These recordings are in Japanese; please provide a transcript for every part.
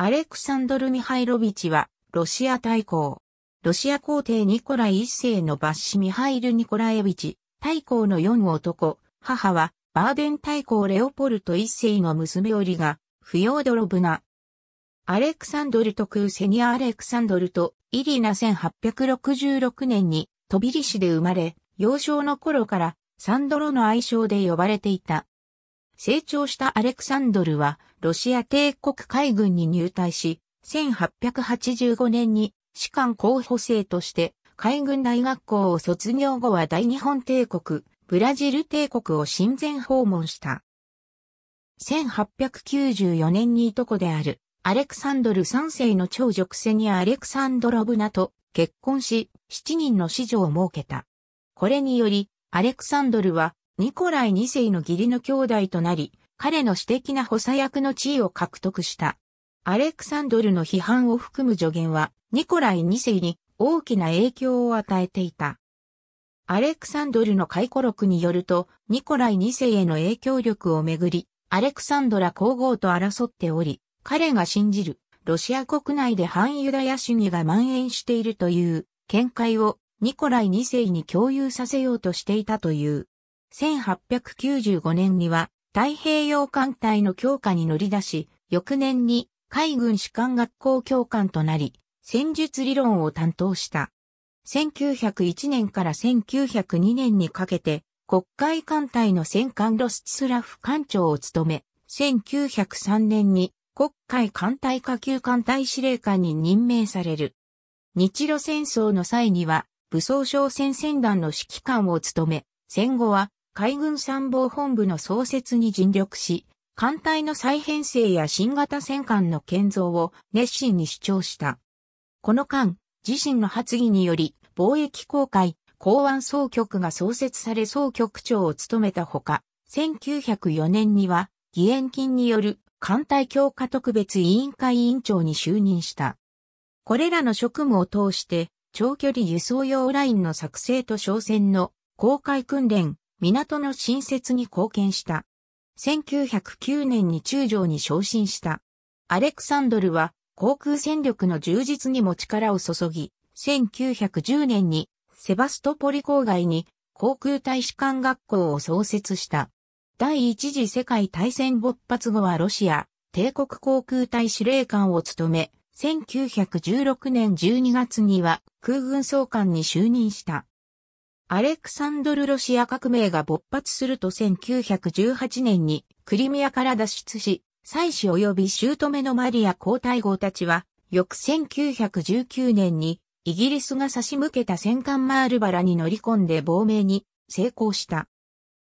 アレクサンドル・ミハイロビチは、ロシア大公。ロシア皇帝ニコライ一世のバッシミハイル・ニコラエビチ、大公の四男、母は、バーデン大公レオポルト一世の娘オリが、不要ドロブナ。アレクサンドルとクーセニア・アレクサンドルとイリーナ1866年に、トビリシで生まれ、幼少の頃から、サンドロの愛称で呼ばれていた。成長したアレクサンドルは、ロシア帝国海軍に入隊し、1885年に士官候補生として海軍大学校を卒業後は大日本帝国、ブラジル帝国を親善訪問した。1894年にいとこであるアレクサンドル3世の長女クセニア・アレクサンドロブナと結婚し、7人の子女を設けた。これにより、アレクサンドルはニコライ2世の義理の兄弟となり、彼の私的な補佐役の地位を獲得した。アレクサンドルの批判を含む助言は、ニコライ2世に大きな影響を与えていた。アレクサンドルの回顧録によると、ニコライ2世への影響力をめぐり、アレクサンドラ皇后と争っており、彼が信じる、ロシア国内で反ユダヤ主義が蔓延しているという見解をニコライ2世に共有させようとしていたという。1895年には太平洋艦隊の強化に乗り出し、翌年に海軍士官学校教官となり、戦術理論を担当した。1901年から1902年にかけて、国会艦隊の戦艦ロスチスラフ艦長を務め、1903年に国会艦隊下級艦隊司令官に任命される。日露戦争の際には、武装商戦線団の指揮官を務め、戦後は海軍参謀本部の創設に尽力し、艦隊の再編成や新型戦艦の建造を熱心に主張した。この間、自身の発議により、貿易公会、港湾総局が創設され総局長を務めたほか、1904年には、義援金による艦隊強化特別委員会委員長に就任した。これらの職務を通して、長距離輸送用ラインの作成と商船の公開訓練、港の新設に貢献した。1909年に中将に昇進した。アレクサンドルは航空戦力の充実にも力を注ぎ、1910年にセバストポリ郊外に航空大使館学校を創設した。第一次世界大戦勃発後はロシア帝国航空隊司令官を務め、1916年12月には空軍総監に就任した。アレクサンドル・ロシア革命が勃発すると1918年にクリミアから脱出し、妻子及び姑のマリア皇太后たちは、翌1919年にイギリスが差し向けた戦艦マールバラに乗り込んで亡命に成功した。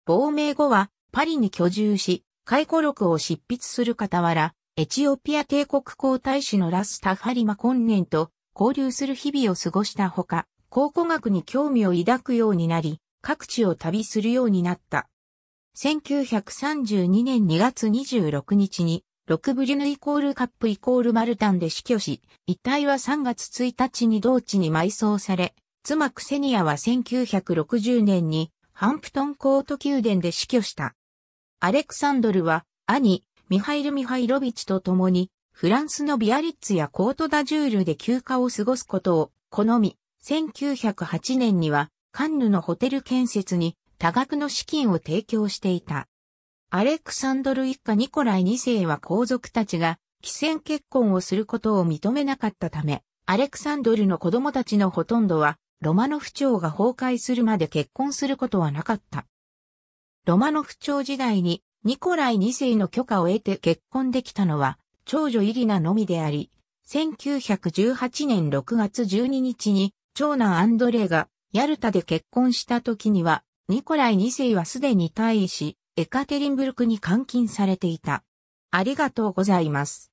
亡命後はパリに居住し、回顧録を執筆する傍ら、エチオピア帝国皇太子のラスタファリマ・コンネンと交流する日々を過ごしたほか、考古学に興味を抱くようになり、各地を旅するようになった。1932年2月26日に、ロクブリュヌイコールカップイコールマルタンで死去し、遺体は3月1日に同地に埋葬され、妻クセニアは1960年にハンプトンコート宮殿で死去した。アレクサンドルは兄、ミハイル・ミハイロビチと共に、フランスのビアリッツやコートダジュールで休暇を過ごすことを好み、1908年にはカンヌのホテル建設に多額の資金を提供していた。アレクサンドル一家ニコライ二世は皇族たちが既戦結婚をすることを認めなかったため、アレクサンドルの子供たちのほとんどはロマノフ朝が崩壊するまで結婚することはなかった。ロマノフ朝時代にニコライ二世の許可を得て結婚できたのは長女イリナのみであり、1918年6月12日に長男アンドレがヤルタで結婚した時には、ニコライ2世はすでに退位し、エカテリンブルクに監禁されていた。ありがとうございます。